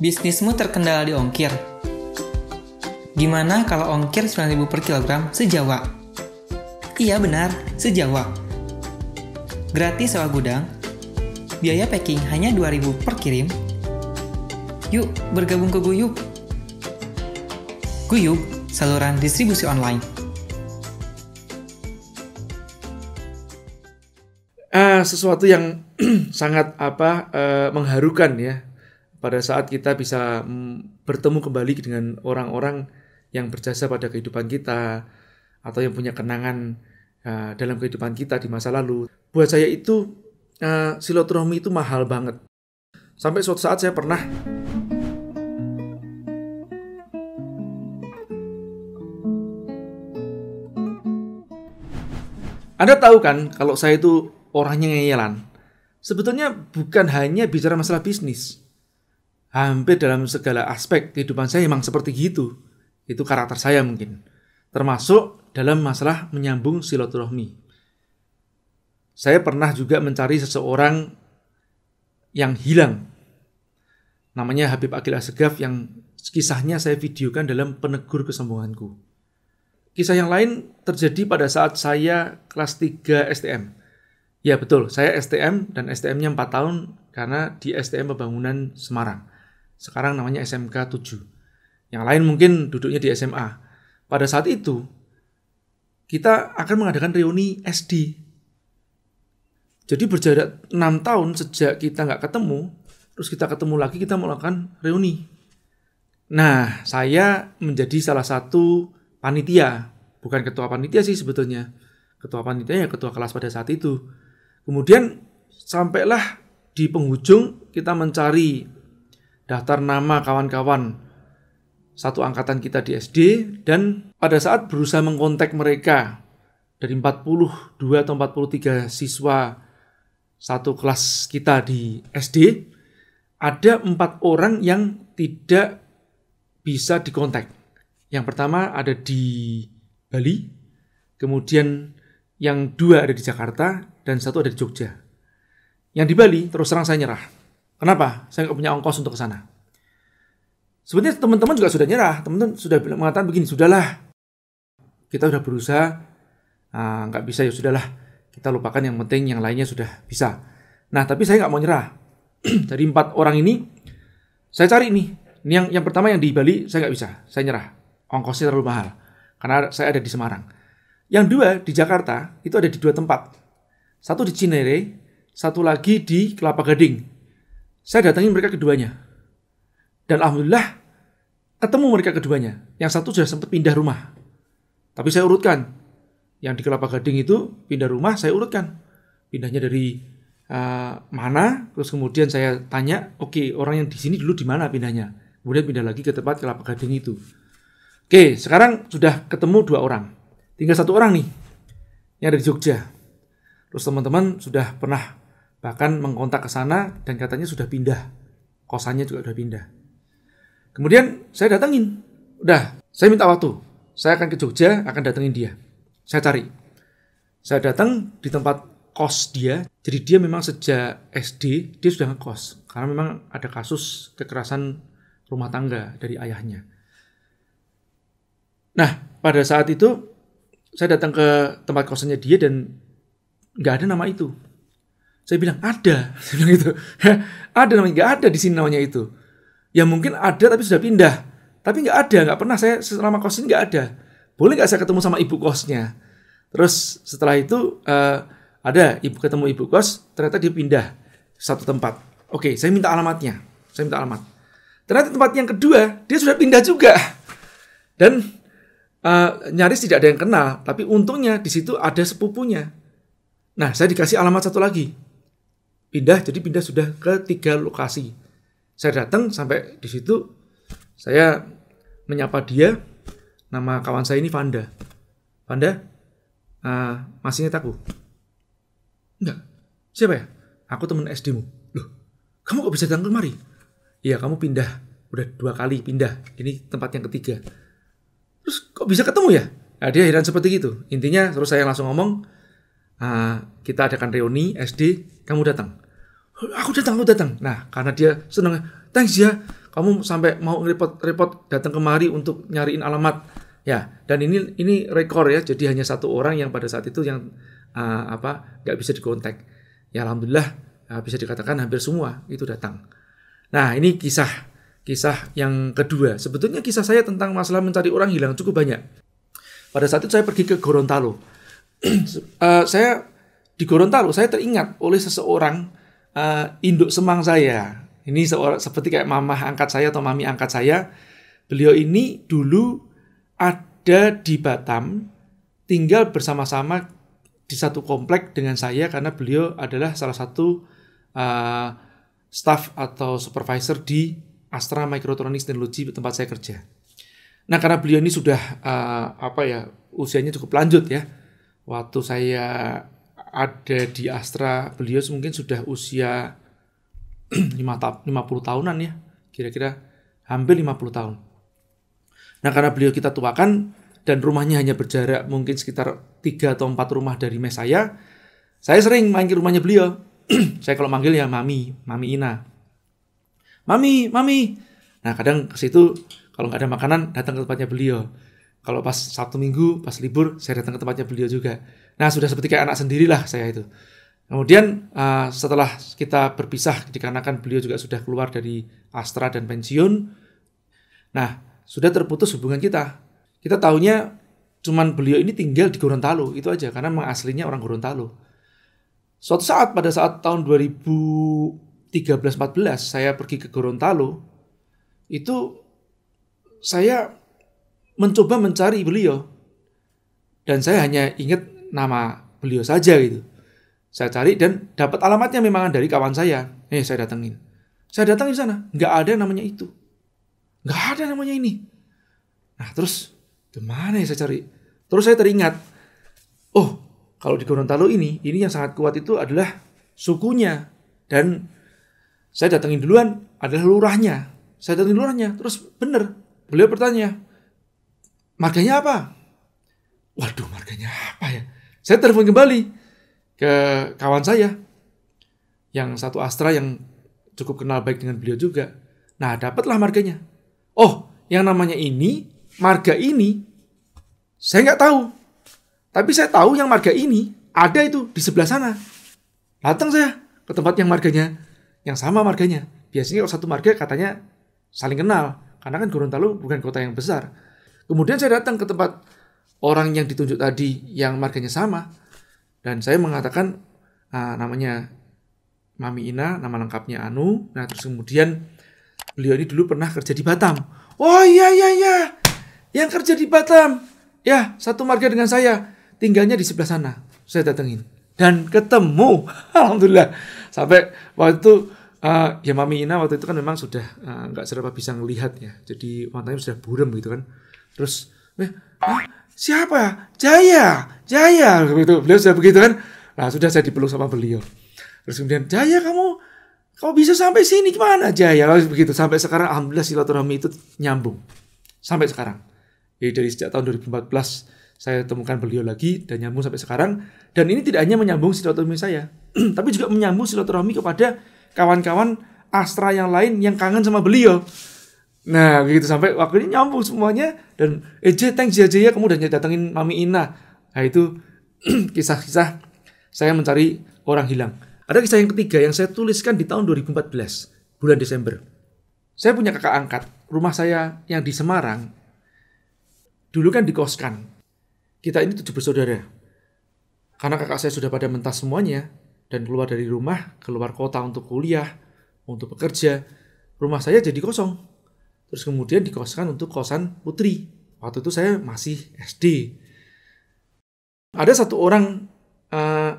Bisnismu terkendala di ongkir. Gimana kalau ongkir 9000 per kilogram sejawa? Iya benar, sejawa. Gratis sewa gudang, biaya packing hanya 2000 per kirim. Yuk, bergabung ke Guyub. Guyub, saluran distribusi online. uh, sesuatu yang sangat apa uh, mengharukan ya pada saat kita bisa mm, bertemu kembali dengan orang-orang yang berjasa pada kehidupan kita atau yang punya kenangan uh, dalam kehidupan kita di masa lalu. Buat saya itu uh, silaturahmi itu mahal banget. Sampai suatu saat saya pernah Anda tahu kan kalau saya itu orangnya ngeyelan. Sebetulnya bukan hanya bicara masalah bisnis hampir dalam segala aspek kehidupan saya memang seperti gitu. Itu karakter saya mungkin. Termasuk dalam masalah menyambung silaturahmi. Saya pernah juga mencari seseorang yang hilang. Namanya Habib Akil Asegaf yang kisahnya saya videokan dalam penegur kesembuhanku. Kisah yang lain terjadi pada saat saya kelas 3 STM. Ya betul, saya STM dan STM-nya 4 tahun karena di STM Pembangunan Semarang. Sekarang namanya SMK 7. Yang lain mungkin duduknya di SMA. Pada saat itu, kita akan mengadakan reuni SD. Jadi berjarak 6 tahun sejak kita nggak ketemu, terus kita ketemu lagi, kita melakukan reuni. Nah, saya menjadi salah satu panitia. Bukan ketua panitia sih sebetulnya. Ketua panitia ya ketua kelas pada saat itu. Kemudian sampailah di penghujung kita mencari daftar nama kawan-kawan satu angkatan kita di SD dan pada saat berusaha mengkontak mereka dari 42 atau 43 siswa satu kelas kita di SD ada empat orang yang tidak bisa dikontak. Yang pertama ada di Bali, kemudian yang dua ada di Jakarta, dan satu ada di Jogja. Yang di Bali, terus terang saya nyerah. Kenapa? Saya nggak punya ongkos untuk ke sana. Sebenarnya teman-teman juga sudah nyerah. Teman-teman sudah mengatakan begini, sudahlah. Kita sudah berusaha, nah, nggak bisa ya sudahlah. Kita lupakan yang penting, yang lainnya sudah bisa. Nah, tapi saya nggak mau nyerah. Dari empat orang ini, saya cari nih. Ini yang, yang pertama yang di Bali, saya nggak bisa. Saya nyerah. Ongkosnya terlalu mahal. Karena saya ada di Semarang. Yang dua, di Jakarta, itu ada di dua tempat. Satu di Cinere, satu lagi di Kelapa Gading saya datangi mereka keduanya. Dan alhamdulillah ketemu mereka keduanya. Yang satu sudah sempat pindah rumah. Tapi saya urutkan. Yang di Kelapa Gading itu pindah rumah saya urutkan. Pindahnya dari uh, mana, terus kemudian saya tanya, oke okay, orang yang di sini dulu di mana pindahnya. Kemudian pindah lagi ke tempat Kelapa Gading itu. Oke, sekarang sudah ketemu dua orang. Tinggal satu orang nih, yang dari Jogja. Terus teman-teman sudah pernah Bahkan mengkontak ke sana dan katanya sudah pindah. Kosannya juga sudah pindah. Kemudian saya datangin Udah, saya minta waktu. Saya akan ke Jogja, akan datangin dia. Saya cari. Saya datang di tempat kos dia. Jadi dia memang sejak SD dia sudah ngekos. Karena memang ada kasus kekerasan rumah tangga dari ayahnya. Nah, pada saat itu saya datang ke tempat kosannya dia dan nggak ada nama itu. Saya bilang ada, saya bilang itu. ada namanya nggak ada di sini namanya itu. Ya mungkin ada tapi sudah pindah. Tapi nggak ada, nggak pernah saya selama kos ini nggak ada. Boleh nggak saya ketemu sama ibu kosnya? Terus setelah itu uh, ada ibu ketemu ibu kos, ternyata dia pindah satu tempat. Oke, saya minta alamatnya. Saya minta alamat. Ternyata tempat yang kedua dia sudah pindah juga. Dan uh, nyaris tidak ada yang kenal, tapi untungnya di situ ada sepupunya. Nah, saya dikasih alamat satu lagi pindah jadi pindah sudah ke tiga lokasi saya datang sampai di situ saya menyapa dia nama kawan saya ini Vanda Vanda uh, masih ingat aku enggak siapa ya aku temen SD mu loh kamu kok bisa datang kemari iya kamu pindah udah dua kali pindah ini tempat yang ketiga terus kok bisa ketemu ya nah, dia heran seperti itu intinya terus saya langsung ngomong uh, kita adakan reuni SD, kamu datang. Aku datang, lu datang. Nah, karena dia seneng, thanks ya, kamu sampai mau repot-repot datang kemari untuk nyariin alamat. Ya, dan ini ini rekor ya, jadi hanya satu orang yang pada saat itu yang uh, apa nggak bisa dikontak. Ya alhamdulillah uh, bisa dikatakan hampir semua itu datang. Nah ini kisah kisah yang kedua. Sebetulnya kisah saya tentang masalah mencari orang hilang cukup banyak. Pada saat itu saya pergi ke Gorontalo uh, saya di Gorontalo saya teringat oleh seseorang uh, induk semang saya. Ini seorang seperti kayak mamah angkat saya atau mami angkat saya. Beliau ini dulu ada di Batam, tinggal bersama-sama di satu komplek dengan saya karena beliau adalah salah satu uh, staff atau supervisor di Astra Microtronics Technology tempat saya kerja. Nah karena beliau ini sudah uh, apa ya usianya cukup lanjut ya waktu saya ada di Astra, beliau mungkin sudah usia 50 tahunan ya, kira-kira hampir 50 tahun. Nah, karena beliau kita tuakan dan rumahnya hanya berjarak mungkin sekitar 3 atau 4 rumah dari mes saya, saya sering main ke rumahnya beliau. saya kalau manggil ya Mami, Mami Ina. Mami, Mami. Nah, kadang ke situ kalau nggak ada makanan datang ke tempatnya beliau kalau pas Sabtu Minggu, pas libur, saya datang ke tempatnya beliau juga. Nah, sudah seperti kayak anak sendirilah saya itu. Kemudian uh, setelah kita berpisah dikarenakan beliau juga sudah keluar dari Astra dan pensiun. Nah, sudah terputus hubungan kita. Kita tahunya cuman beliau ini tinggal di Gorontalo, itu aja karena memang aslinya orang Gorontalo. Suatu saat pada saat tahun 2013 14 saya pergi ke Gorontalo itu saya mencoba mencari beliau. Dan saya hanya ingat nama beliau saja gitu. Saya cari dan dapat alamatnya memang dari kawan saya. Eh, saya datengin. Saya datang di sana, nggak ada namanya itu. Nggak ada namanya ini. Nah, terus gimana ya saya cari? Terus saya teringat, oh, kalau di Gorontalo ini, ini yang sangat kuat itu adalah sukunya. Dan saya datangin duluan adalah lurahnya. Saya datangin lurahnya, terus bener. Beliau bertanya, marganya apa? Waduh, marganya apa ya? Saya telepon kembali ke kawan saya yang satu Astra yang cukup kenal baik dengan beliau juga. Nah, dapatlah marganya. Oh, yang namanya ini, marga ini, saya nggak tahu. Tapi saya tahu yang marga ini ada itu di sebelah sana. Datang saya ke tempat yang marganya, yang sama marganya. Biasanya kalau satu marga katanya saling kenal, karena kan Gorontalo bukan kota yang besar Kemudian saya datang ke tempat orang yang ditunjuk tadi yang marganya sama dan saya mengatakan uh, namanya Mami Ina, nama lengkapnya Anu. Nah, terus kemudian beliau ini dulu pernah kerja di Batam. Oh iya iya iya. Yang kerja di Batam. Ya, satu marga dengan saya. Tinggalnya di sebelah sana. Saya datengin dan ketemu. Alhamdulillah. Sampai waktu itu uh, ya Mami Ina waktu itu kan memang sudah ah, nggak uh, serba bisa ngelihat ya. Jadi matanya sudah buram gitu kan terus eh, siapa Jaya Jaya begitu beliau sudah begitu kan nah sudah saya dipeluk sama beliau terus kemudian Jaya kamu kau bisa sampai sini gimana Jaya Lalu begitu sampai sekarang alhamdulillah silaturahmi itu nyambung sampai sekarang jadi dari sejak tahun 2014 saya temukan beliau lagi dan nyambung sampai sekarang dan ini tidak hanya menyambung silaturahmi saya tapi juga menyambung silaturahmi kepada kawan-kawan Astra yang lain yang kangen sama beliau Nah, gitu sampai waktu ini nyambung semuanya dan Eje eh, J, thanks ya ya kamu udah datengin Mami Ina. Nah, itu kisah-kisah saya mencari orang hilang. Ada kisah yang ketiga yang saya tuliskan di tahun 2014, bulan Desember. Saya punya kakak angkat, rumah saya yang di Semarang, dulu kan dikoskan. Kita ini tujuh bersaudara. Karena kakak saya sudah pada mentah semuanya, dan keluar dari rumah, keluar kota untuk kuliah, untuk bekerja, rumah saya jadi kosong Terus kemudian dikosongkan untuk kosan putri. Waktu itu saya masih SD. Ada satu orang uh,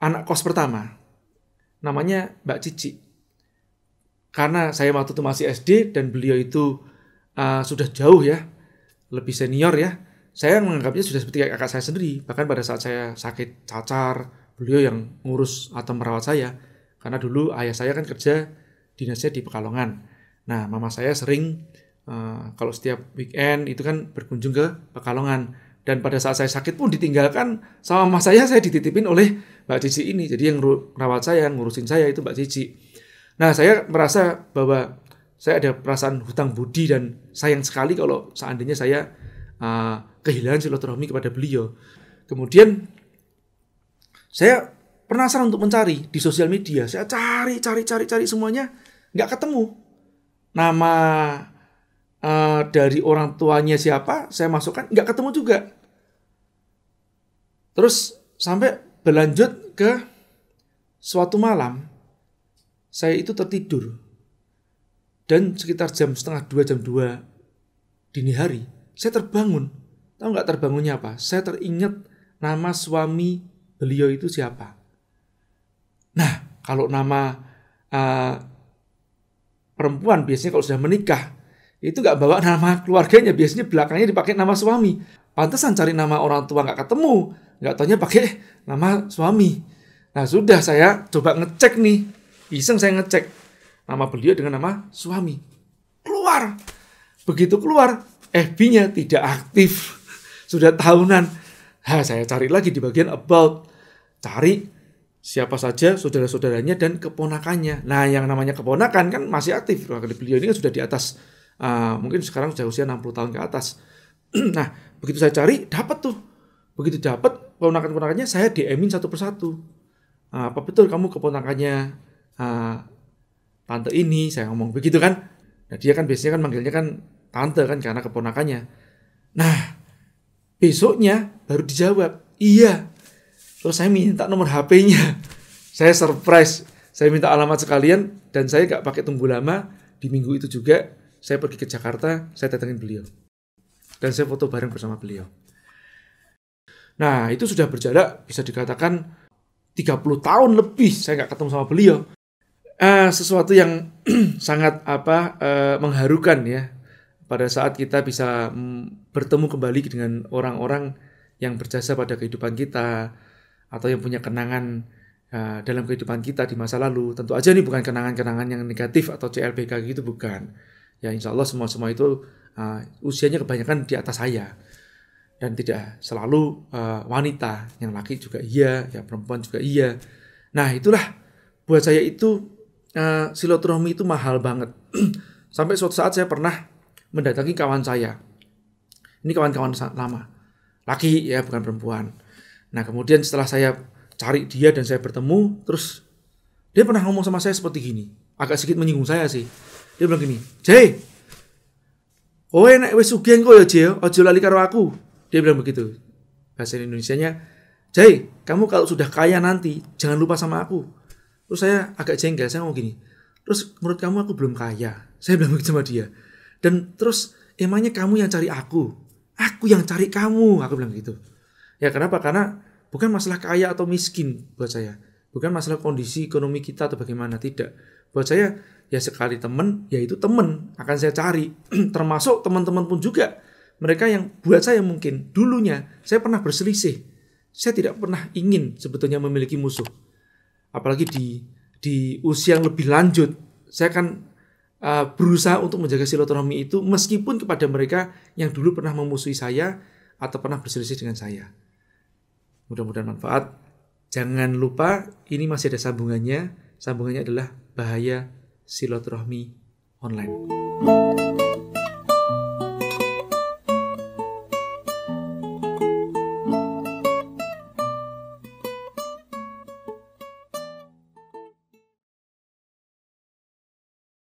anak kos pertama, namanya Mbak Cici. Karena saya waktu itu masih SD dan beliau itu uh, sudah jauh ya, lebih senior ya. Saya menganggapnya sudah seperti kakak saya sendiri. Bahkan pada saat saya sakit cacar, beliau yang ngurus atau merawat saya. Karena dulu ayah saya kan kerja dinasnya di Pekalongan. Nah, mama saya sering uh, kalau setiap weekend itu kan berkunjung ke Pekalongan dan pada saat saya sakit pun ditinggalkan sama mama saya saya dititipin oleh Mbak Cici ini. Jadi yang merawat saya, yang ngurusin saya itu Mbak Cici. Nah, saya merasa bahwa saya ada perasaan hutang budi dan sayang sekali kalau seandainya saya uh, kehilangan silaturahmi kepada beliau. Kemudian saya penasaran untuk mencari di sosial media. Saya cari, cari, cari, cari semuanya, nggak ketemu nama uh, dari orang tuanya siapa, saya masukkan, nggak ketemu juga. Terus sampai berlanjut ke suatu malam, saya itu tertidur. Dan sekitar jam setengah dua, jam dua dini hari, saya terbangun. Tahu nggak terbangunnya apa? Saya teringat nama suami beliau itu siapa. Nah, kalau nama uh, perempuan biasanya kalau sudah menikah itu nggak bawa nama keluarganya biasanya belakangnya dipakai nama suami pantesan cari nama orang tua nggak ketemu nggak tanya pakai nama suami nah sudah saya coba ngecek nih iseng saya ngecek nama beliau dengan nama suami keluar begitu keluar FB-nya tidak aktif sudah tahunan ha saya cari lagi di bagian about cari siapa saja saudara-saudaranya dan keponakannya. Nah, yang namanya keponakan kan masih aktif. Beliau ini kan sudah di atas uh, mungkin sekarang sudah usia 60 tahun ke atas. nah, begitu saya cari dapat tuh. Begitu dapat keponakan-keponakannya saya DM-in satu persatu. Uh, apa betul kamu keponakannya uh, tante ini? Saya ngomong begitu kan. Nah, dia kan biasanya kan manggilnya kan tante kan karena keponakannya. Nah, besoknya baru dijawab, "Iya, Terus saya minta nomor HP-nya. Saya surprise. Saya minta alamat sekalian dan saya nggak pakai tunggu lama. Di minggu itu juga saya pergi ke Jakarta, saya datengin beliau. Dan saya foto bareng bersama beliau. Nah, itu sudah berjarak bisa dikatakan 30 tahun lebih saya nggak ketemu sama beliau. Uh, sesuatu yang sangat apa uh, mengharukan ya pada saat kita bisa mm, bertemu kembali dengan orang-orang yang berjasa pada kehidupan kita, atau yang punya kenangan uh, dalam kehidupan kita di masa lalu, tentu aja ini bukan kenangan-kenangan yang negatif atau CLBK gitu bukan. Ya insya Allah semua semua itu uh, usianya kebanyakan di atas saya dan tidak selalu uh, wanita, yang laki juga iya, ya perempuan juga iya. Nah itulah buat saya itu uh, silaturahmi itu mahal banget. Sampai suatu saat saya pernah mendatangi kawan saya. Ini kawan-kawan lama. Laki ya, bukan perempuan. Nah kemudian setelah saya cari dia dan saya bertemu, terus dia pernah ngomong sama saya seperti gini, agak sedikit menyinggung saya sih. Dia bilang gini, Jay, oh enak wes sugeng kok ya Jay, ojo lali karo aku. Dia bilang begitu. Bahasa Indonesia nya Jay, kamu kalau sudah kaya nanti, jangan lupa sama aku. Terus saya agak jengkel, saya ngomong gini, terus menurut kamu aku belum kaya. Saya bilang begitu sama dia. Dan terus emangnya kamu yang cari aku, aku yang cari kamu, aku bilang gitu. Ya kenapa? Karena bukan masalah kaya atau miskin buat saya. Bukan masalah kondisi ekonomi kita atau bagaimana, tidak. Buat saya, ya sekali teman, ya itu teman akan saya cari. Termasuk teman-teman pun juga. Mereka yang buat saya mungkin dulunya saya pernah berselisih. Saya tidak pernah ingin sebetulnya memiliki musuh. Apalagi di di usia yang lebih lanjut, saya akan uh, berusaha untuk menjaga silaturahmi itu meskipun kepada mereka yang dulu pernah memusuhi saya atau pernah berselisih dengan saya. Mudah-mudahan manfaat. Jangan lupa ini masih ada sambungannya. Sambungannya adalah bahaya silaturahmi online.